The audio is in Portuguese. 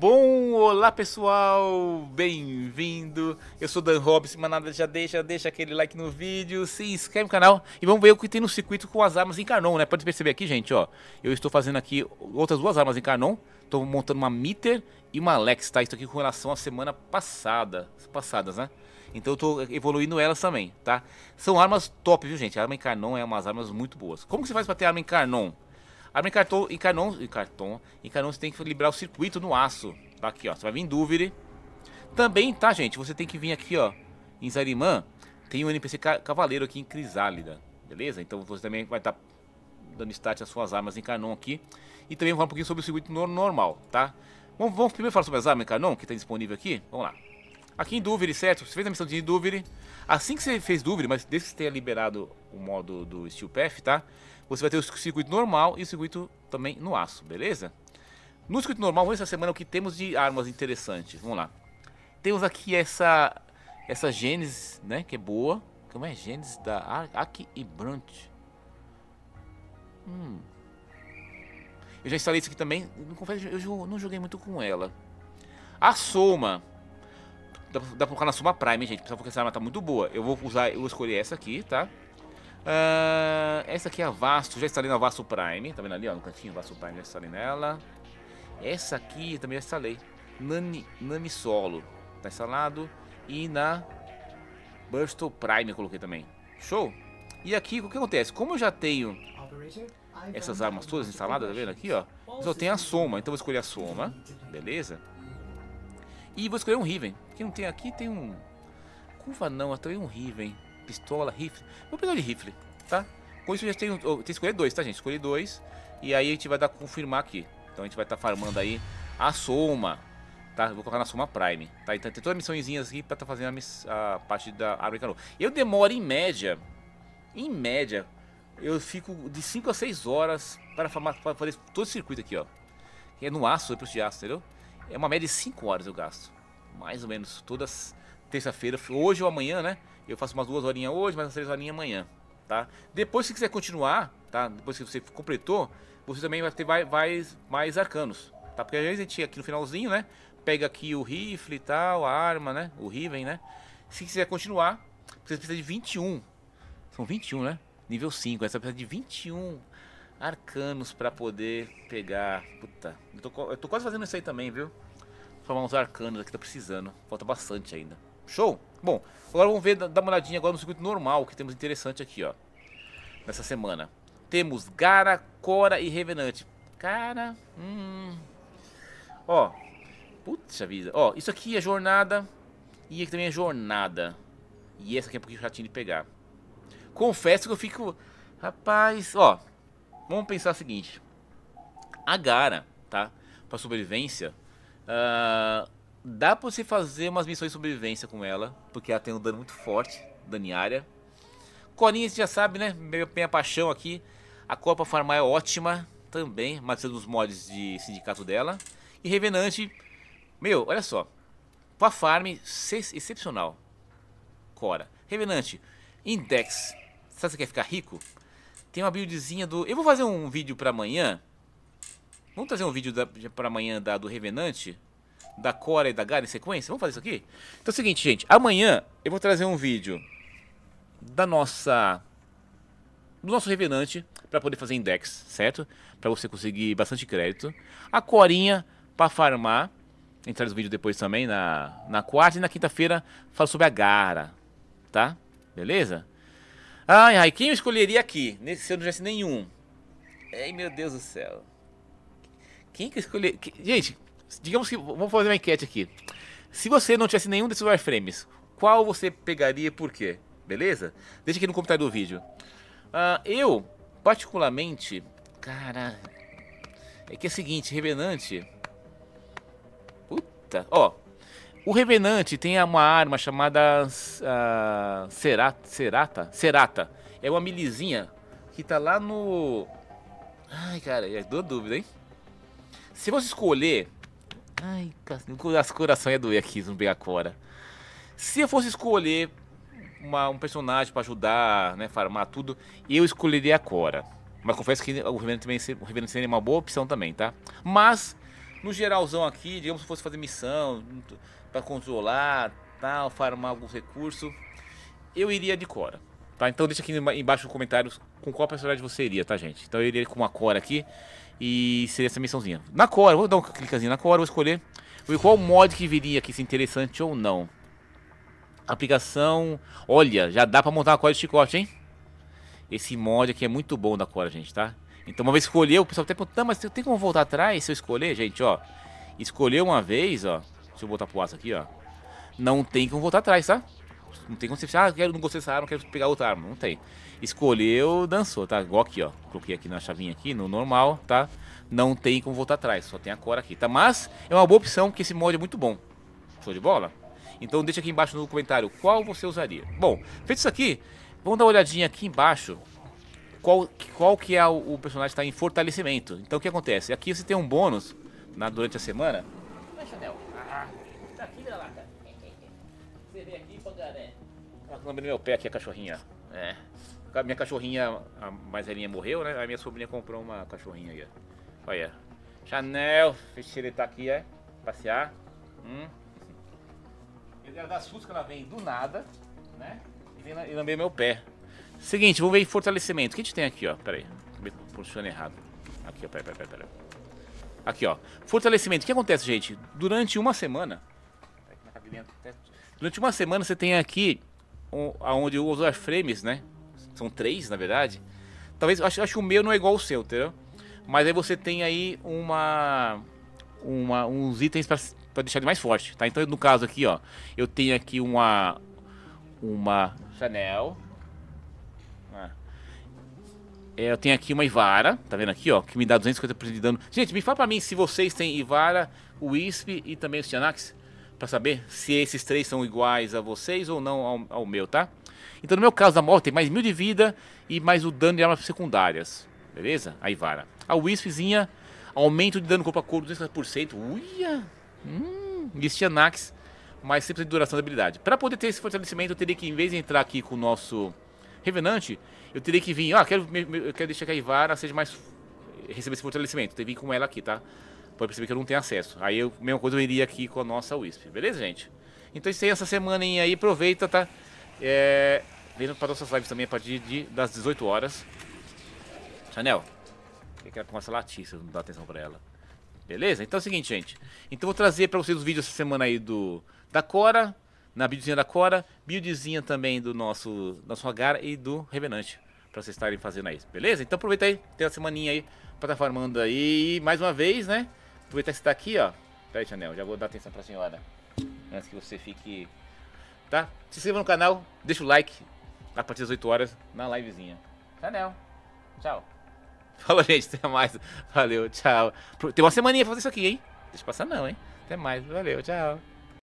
Bom, olá pessoal, bem-vindo. Eu sou Dan Hobbs, manada já deixa, deixa aquele like no vídeo, se inscreve no canal e vamos ver o que tem no circuito com as armas em Carnon, né? Pode perceber aqui, gente, ó. Eu estou fazendo aqui outras duas armas em Carnon. Estou montando uma Mitter e uma Lex, tá? Isso aqui com relação à semana passada, passadas, né? Então eu tô evoluindo elas também, tá? São armas top, viu, gente? A arma em Carnon é umas armas muito boas. Como que você faz para ter arma em Carnon? Arma em cartão, em canon, em cartão, e canon você tem que liberar o circuito no aço. Tá aqui, ó. Você vai vir em dúvida. Também, tá, gente? Você tem que vir aqui, ó. Em Zarimã, tem um NPC cavaleiro aqui em Crisálida. Beleza? Então você também vai estar tá dando start às suas armas em canon aqui. E também vou falar um pouquinho sobre o circuito no normal, tá? Vamos, vamos, primeiro falar sobre as armas em canon, que está disponível aqui. Vamos lá. Aqui em Dúvida, certo? Você fez a missão de Dúvida. Assim que você fez Dúvida, mas desde que você tenha liberado o modo do Steel Path, tá? Você vai ter o circuito normal e o circuito também no aço, beleza? No circuito normal, vamos ver essa semana o que temos de armas interessantes. Vamos lá. Temos aqui essa essa Gênesis, né, que é boa. Como é Gênesis da Aki e Brunt. Hum. Eu já instalei isso aqui também. Não Confesso, eu não joguei muito com ela. A Soma. Dá pra, dá pra colocar na Soma Prime, gente. Porque essa arma tá muito boa. Eu vou usar, eu escolhi escolher essa aqui, tá? Uh, essa aqui é a Vasto, já instalei na Vasto Prime. Tá vendo ali, ó, no cantinho, Vasto Prime, já instalei nela. Essa aqui também já instalei. Nami Nami Solo, tá instalado. E na Bursto Prime eu coloquei também. Show? E aqui, o que acontece? Como eu já tenho essas armas todas instaladas, tá vendo aqui, ó? Eu só tenho a Soma, então eu vou escolher a Soma, beleza? E vou escolher um Riven. Quem não tem aqui tem um... Curva não, até um Riven pistola, rifle. Vou pegar de rifle, tá? Com isso eu já tenho, tenho que escolher dois, tá gente? Escolhi dois e aí a gente vai dar confirmar aqui. Então a gente vai estar tá farmando aí a soma, tá? vou colocar na soma Prime, tá? Então tem todas as missõezinhas aqui pra estar tá fazendo a, a, parte da árvore canoa. Eu demoro em média, em média, eu fico de 5 a 6 horas para, fazer todo o circuito aqui, ó. É no aço, é de aço, entendeu? É uma média de 5 horas eu gasto. Mais ou menos todas terça-feira, hoje ou amanhã, né? Eu faço umas duas horinhas hoje, mais umas três horinhas amanhã, tá? Depois, se quiser continuar, tá? Depois que você completou, você também vai ter mais, mais, mais arcanos, tá? Porque às vezes a gente aqui no finalzinho, né? Pega aqui o rifle e tal, a arma, né? O Riven, né? Se quiser continuar, você precisa de 21. São 21, né? Nível 5. Essa né? precisa de 21 arcanos para poder pegar. Puta, eu tô, eu tô quase fazendo isso aí também, viu? Formar uns arcanos aqui, tá precisando. Falta bastante ainda. Show? Bom, agora vamos ver, dar uma olhadinha agora no circuito normal, que temos interessante aqui, ó. Nessa semana. Temos Gara, Cora e Revenante. Cara, hum... Ó, puta vida. Ó, isso aqui é jornada e aqui também é jornada. E essa aqui é um pouquinho chatinha de pegar. Confesso que eu fico... Rapaz, ó, vamos pensar o seguinte. A Gara, tá? Pra sobrevivência, uh, Dá pra você fazer umas missões de sobrevivência com ela, porque ela tem um dano muito forte, dano em área. Corinha, você já sabe, né? Minha, minha paixão aqui. A Copa Farmar é ótima também, mas os mods de sindicato dela. E Revenante, meu, olha só. Pra farm, excepcional. Cora. Revenante, Index. Sabe se você quer ficar rico? Tem uma buildzinha do... Eu vou fazer um vídeo pra amanhã. Vamos trazer um vídeo da, pra amanhã da, do Revenante da Cora e da Gara em sequência? Vamos fazer isso aqui? Então é o seguinte, gente. Amanhã eu vou trazer um vídeo da nossa... do nosso revenante para poder fazer index, certo? Para você conseguir bastante crédito. A Corinha para farmar. Entrar no vídeo depois também na, na quarta e na quinta-feira falo sobre a Gara, tá? Beleza? Ai, ai, quem eu escolheria aqui? Se eu não tivesse nenhum. Ai, meu Deus do céu. Quem que eu escolheria? Gente, Digamos que. Vamos fazer uma enquete aqui. Se você não tivesse nenhum desses wireframes, qual você pegaria e por quê? Beleza? Deixa aqui no comentário do vídeo. Uh, eu, particularmente. Cara. É que é o seguinte, Revenante. Puta. Ó. O Revenante tem uma arma chamada. Uh, ah, Cerata, Cerata? Cerata. É uma milizinha que tá lá no. Ai, cara, é dúvida, hein? Se você escolher Ai, o coração ia é doer aqui, zumbi agora. Se eu fosse escolher uma, um personagem para ajudar, né, farmar tudo, eu escolheria a Cora. Mas confesso que o Reverendo também o Reverendo seria uma boa opção também, tá? Mas, no geralzão aqui, digamos se fosse fazer missão, para controlar, tal, farmar alguns recursos, eu iria de Cora. Tá? Então deixa aqui embaixo nos comentários com qual personagem você iria, tá, gente? Então eu iria com a Cora aqui e seria essa missãozinha. Na Cora, vou dar um clicazinho na Cora, vou escolher qual mod que viria aqui, se interessante ou não. Aplicação... Olha, já dá pra montar uma Cora de chicote, hein? Esse mod aqui é muito bom da Cora, gente, tá? Então uma vez escolher, o pessoal até perguntou, mas tem como voltar atrás se eu escolher? Gente, ó, escolher uma vez, ó, deixa eu botar pro aço aqui, ó, não tem como voltar atrás, tá? Não tem como você ah, quero, não gostei dessa arma, quero pegar outra arma. Não tem. Escolheu, dançou, tá? Igual aqui, ó. Coloquei aqui na chavinha aqui, no normal, tá? Não tem como voltar atrás, só tem a cor aqui, tá? Mas é uma boa opção, porque esse mod é muito bom. Show de bola? Então deixa aqui embaixo no comentário qual você usaria. Bom, feito isso aqui, vamos dar uma olhadinha aqui embaixo qual, qual que é o, o personagem que está em fortalecimento. Então o que acontece? Aqui você tem um bônus na, durante a semana. lambendo meu pé aqui, a cachorrinha. É. Minha cachorrinha, a mais velhinha morreu, né? Aí minha sobrinha comprou uma cachorrinha aí, ó. Olha. Chanel, ele tá aqui, é? Passear. Hum. Ele era é da susto que ela vem do nada, né? E vem lambei meu pé. Seguinte, vamos ver fortalecimento. O que a gente tem aqui, ó? Pera aí. Funciona errado. Aqui, ó. Pera, pera, pera, pera. Aqui, ó. Fortalecimento. O que acontece, gente? Durante uma semana... Tá durante uma semana você tem aqui aonde os uso frames, né? São três, na verdade. Talvez, acho, acho que o meu não é igual ao seu, entendeu? Mas aí você tem aí uma, uma uns itens para deixar ele mais forte, tá? Então, no caso aqui, ó, eu tenho aqui uma uma Chanel. Ah. É, eu tenho aqui uma Ivara, tá vendo aqui, ó, que me dá 250% de dano. Gente, me fala pra mim se vocês têm Ivara, Wisp e também o Tianax para saber se esses três são iguais a vocês ou não ao, ao meu, tá? Então no meu caso da morte tem mais mil de vida e mais o dano de armas secundárias, beleza? Aí vara. A Wispzinha, aumento de dano corpo a corpo 200%, uia! Hum, e Stianax, mais 100% de duração da habilidade. Para poder ter esse fortalecimento eu teria que, em vez de entrar aqui com o nosso Revenante, eu teria que vir, ah, quero, eu quero deixar que a Ivara seja mais... receber esse fortalecimento, eu teria que vir com ela aqui, tá? pode perceber que eu não tenho acesso. Aí eu, mesma coisa eu iria aqui com a nossa WISP, beleza, gente? Então isso aí, essa semana aí, aproveita, tá? É, vendo para nossas lives também a partir de, das 18 horas. Chanel, que ela começa a latir se eu não dá atenção para ela. Beleza? Então é o seguinte, gente. Então vou trazer para vocês os vídeos essa semana aí do da Cora, na buildzinha da Cora, buildzinha também do nosso nosso sua e do Revenante, para vocês estarem fazendo aí, beleza? Então aproveita aí, tem a semaninha aí para estar tá farmando aí, e mais uma vez, né? Aproveitar que você tá aqui, ó. Peraí, Chanel, já vou dar atenção pra senhora. Antes que você fique. Tá? Se inscreva no canal, deixa o like a partir das 8 horas na livezinha. Chanel, tchau. Falou, gente. Até mais. Valeu, tchau. Tem uma semaninha pra fazer isso aqui, hein? Deixa passar não, hein? Até mais. Valeu, tchau.